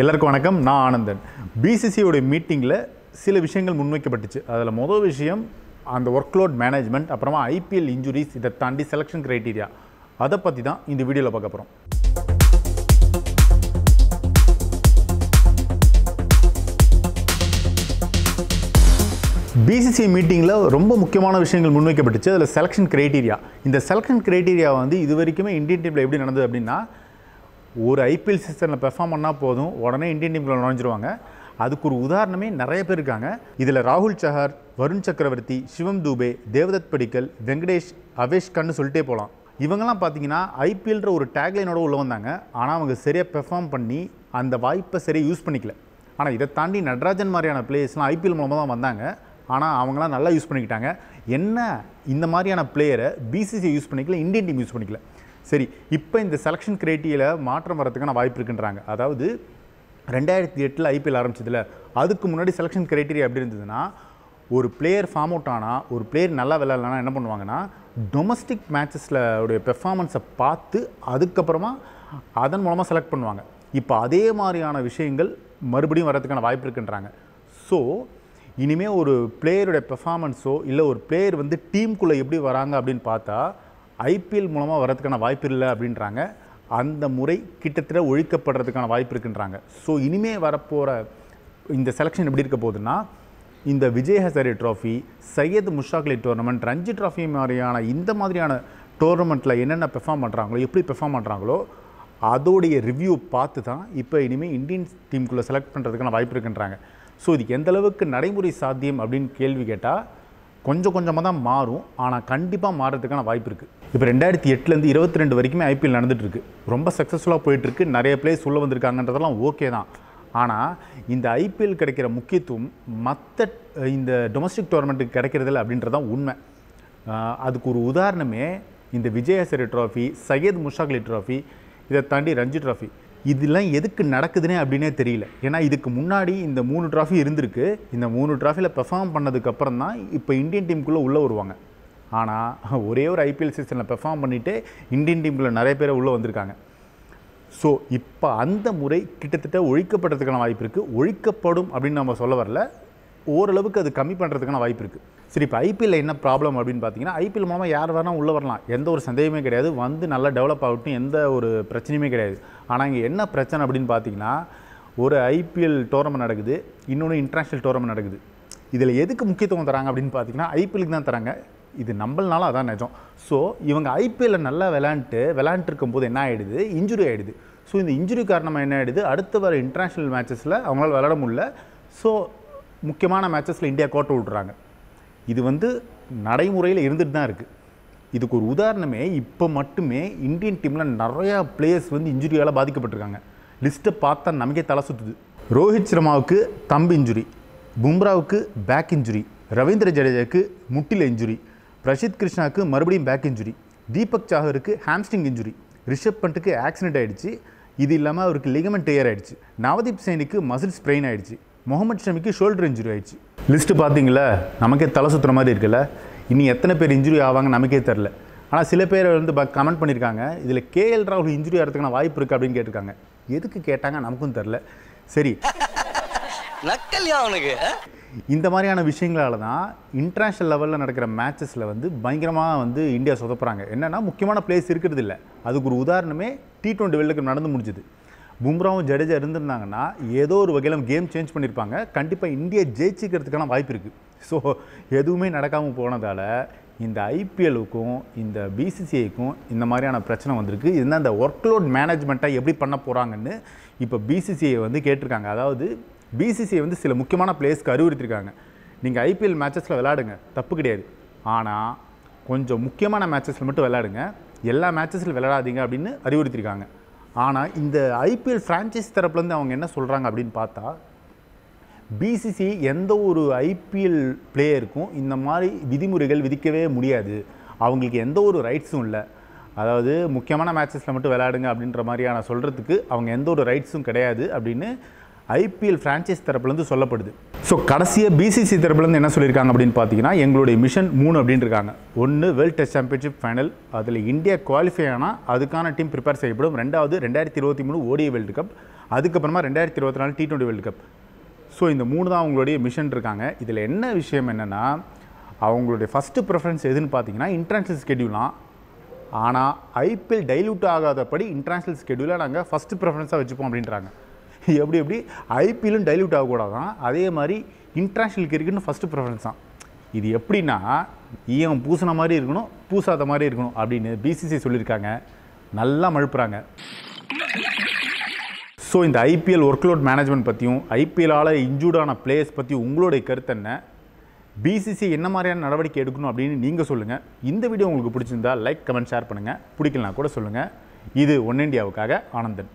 எல்லாருக்கும் வணக்கம் நான் ஆனந்தன் பிசிசியோடைய மீட்டிங்கில் சில விஷயங்கள் முன்வைக்கப்பட்டுச்சு அதில் மொதல் விஷயம் அந்த ஒர்க்லோட் மேனேஜ்மெண்ட் அப்புறமா ஐபிஎல் இன்ஜுரிஸ் இதை தாண்டி செலெக்ஷன் க்ரைட்டீரியா அதை பற்றி தான் இந்த வீடியோவில் பார்க்க போகிறோம் பிசிசி மீட்டிங்கில் ரொம்ப முக்கியமான விஷயங்கள் முன்வைக்கப்பட்டுச்சு அதில் செலெக்ஷன் கிரைட்டீரியா இந்த செலெக்ஷன் கிரைட்டீரியா வந்து இது வரைக்குமே இந்தியன் டீமில் எப்படி நடந்தது அப்படின்னா ஒரு ஐபிஎல் சீசனில் பெர்ஃபார்ம் பண்ணால் போதும் உடனே இந்தியன் டீமில் நுழைஞ்சிருவாங்க அதுக்கு ஒரு உதாரணமே நிறைய பேர் இருக்காங்க இதில் ராகுல் சஹார் வருண் சக்கரவர்த்தி சிவம் தூபே தேவதத் படிக்கல் வெங்கடேஷ் அவேஷ்கன்னு சொல்லிட்டே போகலாம் இவங்கெல்லாம் பார்த்தீங்கன்னா ஐபிஎல்ன்ற ஒரு டேக்லைனோட உள்ளே வந்தாங்க ஆனால் அவங்க சரியாக பெர்ஃபார்ம் பண்ணி அந்த வாய்ப்பை சரியாக யூஸ் பண்ணிக்கல ஆனால் இதை தாண்டி நடராஜன் மாதிரியான பிளேயர்ஸ்லாம் ஐபிஎல் மூலமாக தான் வந்தாங்க ஆனால் அவங்களாம் நல்லா யூஸ் பண்ணிக்கிட்டாங்க என்ன இந்த மாதிரியான பிளேயரை பிசிசி யூஸ் பண்ணிக்கல இந்தியன் டீம் யூஸ் பண்ணிக்கல சரி இப்போ இந்த செலெக்ஷன் கிரைட்டீரியில் மாற்றம் வரதுக்கான வாய்ப்பு இருக்குன்றாங்க அதாவது ரெண்டாயிரத்தி எட்டில் ஐபிஎல் ஆரம்பிச்சதில் அதுக்கு முன்னாடி செலெக்ஷன் கிரைட்டீரியா எப்படி இருந்ததுன்னா ஒரு பிளேயர் ஃபார்ம் அவுட் ஆனால் ஒரு பிளேயர் நல்லா விளையாடலனா என்ன பண்ணுவாங்கன்னா டொமஸ்டிக் மேட்சஸில் உடைய பெர்ஃபார்மன்ஸை பார்த்து அதுக்கப்புறமா அதன் மூலமாக செலக்ட் பண்ணுவாங்க இப்போ அதே மாதிரியான விஷயங்கள் மறுபடியும் வரதுக்கான வாய்ப்பு இருக்குன்றாங்க ஸோ இனிமேல் ஒரு பிளேயருடைய பெர்ஃபார்மன்ஸோ இல்லை ஒரு பிளேயர் வந்து டீமுக்குள்ளே எப்படி வராங்க அப்படின்னு பார்த்தா ஐபிஎல் மூலமாக வரதுக்கான வாய்ப்பு இல்லை அப்படின்றாங்க அந்த முறை கிட்டத்தட்ட ஒழிக்கப்படுறதுக்கான வாய்ப்பு இருக்குன்றாங்க ஸோ இனிமே வரப்போகிற இந்த செலெக்ஷன் எப்படி இருக்க போகுதுன்னா இந்த Vijay Hazari trophy Syed முஷாக்லி tournament Ranji trophy மாதிரியான இந்த மாதிரியான டோர்னமெண்ட்டில் என்னென்ன பெர்ஃபார்ம் பண்ணுறாங்களோ எப்படி பெர்ஃபார்ம் பண்ணுறாங்களோ அதோடைய ரிவ்யூ பார்த்து தான் இப்போ இனிமேல் இந்தியன் டீமுக்குள்ளே செலக்ட் பண்ணுறதுக்கான வாய்ப்பு இருக்குன்றாங்க ஸோ இதுக்கு எந்தளவுக்கு நடைமுறை சாத்தியம் அப்படின்னு கேள்வி கேட்டால் கொஞ்சம் கொஞ்சமாக தான் மாறும் ஆனால் கண்டிப்பாக மாறுறதுக்கான வாய்ப்பு இருக்குது இப்போ ரெண்டாயிரத்தி எட்டுலேருந்து இருபத்தி ரெண்டு வரைக்குமே ஐபிஎல் நடந்துகிட்ருக்கு ரொம்ப சக்ஸஸ்ஃபுல்லாக போயிட்டுருக்கு நிறைய பிளேஸ் உள்ளே வந்திருக்காங்கன்றதெல்லாம் ஓகே தான் ஆனால் இந்த ஐபிஎல் கிடைக்கிற முக்கியத்துவம் மற்ற இந்த டொமஸ்டிக் டோர்னமெண்ட்டுக்கு கிடைக்கிறதில்ல அப்படின்றது தான் உண்மை அதுக்கு ஒரு உதாரணமே இந்த விஜயசரி ட்ராஃபி சையத் முஷாக்லி ட்ராஃபி இதை தாண்டி ரஞ்சி ட்ராஃபி இதெல்லாம் எதுக்கு நடக்குதுன்னே அப்படின்னே தெரியல ஏன்னா இதுக்கு முன்னாடி இந்த மூணு ட்ராஃபி இருந்திருக்கு இந்த மூணு ட்ராஃபியில் பெர்ஃபார்ம் பண்ணதுக்கப்புறம் தான் இப்போ இந்தியன் டீமுக்குள்ளே உள்ளே வருவாங்க ஆனால் ஒரே ஒரு ஐபிஎல் சீசனில் பெர்ஃபார்ம் பண்ணிவிட்டு இந்தியன் டீமுக்குள்ளே நிறைய பேர் உள்ளே வந்திருக்காங்க ஸோ இப்போ அந்த முறை கிட்டத்தட்ட ஒழிக்கப்பட்டதுக்கான வாய்ப்பு இருக்குது ஒழிக்கப்படும் அப்படின்னு நம்ம சொல்ல வரல ஓரளவுக்கு அது கம்மி பண்ணுறதுக்கான வாய்ப்பு இருக்குது சரி இப்போ ஐபிஎல் என்ன ப்ராப்ளம் அப்படின்னு பார்த்தீங்கன்னா ஐபிஎல் மூலமாக யார் வேணால் உள்ளே வரலாம் எந்த ஒரு சந்தேகமே கிடையாது வந்து நல்லா டெவலப் ஆகட்டும் எந்த ஒரு பிரச்சனையுமே கிடையாது ஆனால் இங்கே என்ன பிரச்சனை அப்படின்னு பார்த்தீங்கன்னா ஒரு ஐபிஎல் டோர்னமெண்ட் நடக்குது இன்னொன்று இன்டர்நேஷ்னல் டோர்னமெண்ட் நடக்குது இதில் எதுக்கு முக்கியத்துவம் தராங்க அப்படின்னு பார்த்தீங்கன்னா ஐபிஎலுக்கு தான் தராங்க இது நம்மளனால அதான் நிஜம் ஸோ இவங்க ஐபிஎல்லில் நல்லா விளாண்ட்டு விளாண்டுருக்கும் போது என்ன ஆகிடுது இன்ஜுரி ஆகிடுது ஸோ இந்த இன்ஜுரி காரணமாக என்ன ஆகிடுது அடுத்த வர இன்டர்நேஷ்னல் மேட்சஸில் அவங்களால விளாட முடியல ஸோ முக்கியமான மேட்சஸில் இந்தியா கோட்டை விட்றாங்க இது வந்து நடைமுறையில் இருந்துட்டு தான் இருக்குது இதுக்கு ஒரு உதாரணமே இப்போ மட்டுமே இந்தியன் டீமில் நிறையா பிளேயர்ஸ் வந்து இன்ஜுரியால் பாதிக்கப்பட்டிருக்காங்க லிஸ்ட்டை பார்த்தா நமக்கே தலை சுற்றுது ரோஹித் சர்மாவுக்கு தம்பு இன்ஜுரி பும்ராவுக்கு பேக் இன்ஜுரி ரவீந்திர ஜடேஜாவுக்கு முட்டில் இன்ஜுரி பிரசித் கிருஷ்ணாவுக்கு மறுபடியும் பேக் இன்ஜுரி தீபக் சாகருக்கு ஹாம்ஸ்டிங் இன்ஜுரி ரிஷப் பண்ட்டுக்கு ஆக்சிடென்ட் ஆகிடுச்சு இது இல்லாமல் அவருக்கு லிகமெண்ட் டேயர் ஆகிடுச்சு நவதீப் சைனிக்கு மசில் ஸ்ப்ரெயின் ஆகிடுச்சு முகமது ஷமிக்கு ஷோல்டர் இன்ஜுரி ஆயிடுச்சு லிஸ்ட்டு பார்த்தீங்களா நமக்கே தலை சுற்றுற மாதிரி இருக்குல்ல இன்னும் எத்தனை பேர் இன்ஜுரி ஆவாங்க நமக்கே தெரில ஆனால் சில பேர் வந்து கமெண்ட் பண்ணியிருக்காங்க இதில் கேஎல் ராகுல் இன்ஜுரி ஆகிறதுக்கான வாய்ப்பு இருக்குது அப்படின்னு கேட்டிருக்காங்க எதுக்கு கேட்டாங்க நமக்கும் தெரில சரி அவனுக்கு இந்த மாதிரியான விஷயங்களால தான் இன்டர்நேஷ்னல் லெவலில் நடக்கிற மேட்சஸில் வந்து பயங்கரமாக வந்து இந்தியா சொதப்புறாங்க என்னென்னா முக்கியமான பிளேஸ் இருக்கிறது இல்லை அதுக்கு ஒரு உதாரணமே டி டுவெண்ட்டி வேர்ல்டு நடந்து முடிஞ்சுது பும்ராவும் ஜடேஜா இருந்திருந்தாங்கன்னா ஏதோ ஒரு வகையில் கேம் சேஞ்ச் பண்ணியிருப்பாங்க கண்டிப்பாக இந்தியா ஜெயிச்சிக்கிறதுக்கான வாய்ப்பு இருக்குது ஸோ எதுவுமே நடக்காமல் போனதால் இந்த ஐபிஎலுக்கும் இந்த பிசிசிஐக்கும் இந்த மாதிரியான பிரச்சனை வந்திருக்கு இதுதான் இந்த ஒர்க் லோட் மேனேஜ்மெண்ட்டை எப்படி பண்ண போகிறாங்கன்னு இப்போ பிசிசிஐ வந்து கேட்டிருக்காங்க அதாவது பிசிசிஐ வந்து சில முக்கியமான பிளேஸ்க்கு அறிவுறுத்திருக்காங்க நீங்கள் ஐபிஎல் மேட்சஸில் விளாடுங்க தப்பு கிடையாது ஆனால் கொஞ்சம் முக்கியமான மேட்சஸில் மட்டும் விளாடுங்க எல்லா மேட்சஸில் விளையாடாதீங்க அப்படின்னு அறிவுறுத்திருக்காங்க ஆனால் இந்த ஐபிஎல் ஃப்ரான்ச்சைஸ் தரப்புலேருந்து அவங்க என்ன சொல்கிறாங்க அப்படின்னு பார்த்தா பிசிசி எந்த ஒரு ஐபிஎல் பிளேயருக்கும் இந்த மாதிரி விதிமுறைகள் விதிக்கவே முடியாது அவங்களுக்கு எந்த ஒரு ரைட்ஸும் இல்லை அதாவது முக்கியமான மேட்சஸில் மட்டும் விளையாடுங்க அப்படின்ற மாதிரியான சொல்கிறதுக்கு அவங்க எந்த ஒரு ரைட்ஸும் கிடையாது அப்படின்னு ஐபிஎல் ஃப்ரான்ச்சைஸ் தரப்புலேருந்து சொல்லப்படுது ஸோ கடைசியாக பிசிசி தரப்புலேருந்து என்ன சொல்லியிருக்காங்க அப்படின்னு பார்த்தீங்கன்னா எங்களுடைய மிஷன் மூணு அப்படின்னு இருக்காங்க ஒன்று வேர்ல்டு டெஸ்ட் சாம்பியன்ஷிப் ஃபைனல் அதில் இந்தியா குவாலிஃபை ஆனால் அதுக்கான டீம் ப்ரிப்பேர் செய்யப்படும் ரெண்டாவது ரெண்டாயிரத்தி இருபத்தி மூணு ஓடிய வேர்ல்டு கப் அதுக்கப்புறமா ரெண்டாயிரத்தி இருபத்தி நாலு T twenty world cup so இந்த மூணு தான் அவங்களுடைய மிஷன் இருக்காங்க இதில் என்ன விஷயம் என்னென்னா அவங்களுடைய ஃபஸ்ட்டு ப்ரிஃபரன்ஸ் எதுன்னு பார்த்தீங்கன்னா இன்டர்நேஷ்னல் ஸ்கெடியூலாம் ஆனால் ஐபிஎல் டைல்யூட் ஆகாதபடி இன்டர்நேஷ்னல் ஸ்கெடியூலாக நாங்கள் ஃபஸ்ட்டு ப்ரிஃபரன்ஸாக வச்சுப்போம் அப்படின்றாங்க எப்படி எப்படி ஐபிஎல்லும் டைல்யூட் தான் அதே மாதிரி இன்டர்நேஷ்னல் கிரிக்கெட்னு ஃபஸ்ட்டு ப்ரிஃபரன்ஸ் தான் இது எப்படின்னா ஈயம் பூசின மாதிரி இருக்கணும் பூசாத மாதிரி இருக்கணும் அப்படின்னு பிசிசி சொல்லியிருக்காங்க நல்லா மழுப்புறாங்க ஸோ இந்த ஐபிஎல் ஒர்க் லோட் மேனேஜ்மெண்ட் பற்றியும் ஐபிஎல்லால் இன்ஜூர்டான பிளேயர்ஸ் பற்றி உங்களுடைய கருத்து என்ன பிசிசி என்ன மாதிரியான நடவடிக்கை எடுக்கணும் அப்படின்னு நீங்கள் சொல்லுங்கள் இந்த வீடியோ உங்களுக்கு பிடிச்சிருந்தா லைக் கமெண்ட் ஷேர் பண்ணுங்கள் பிடிக்கலனா கூட சொல்லுங்கள் இது ஒன் இண்டியாவுக்காக ஆனந்தன்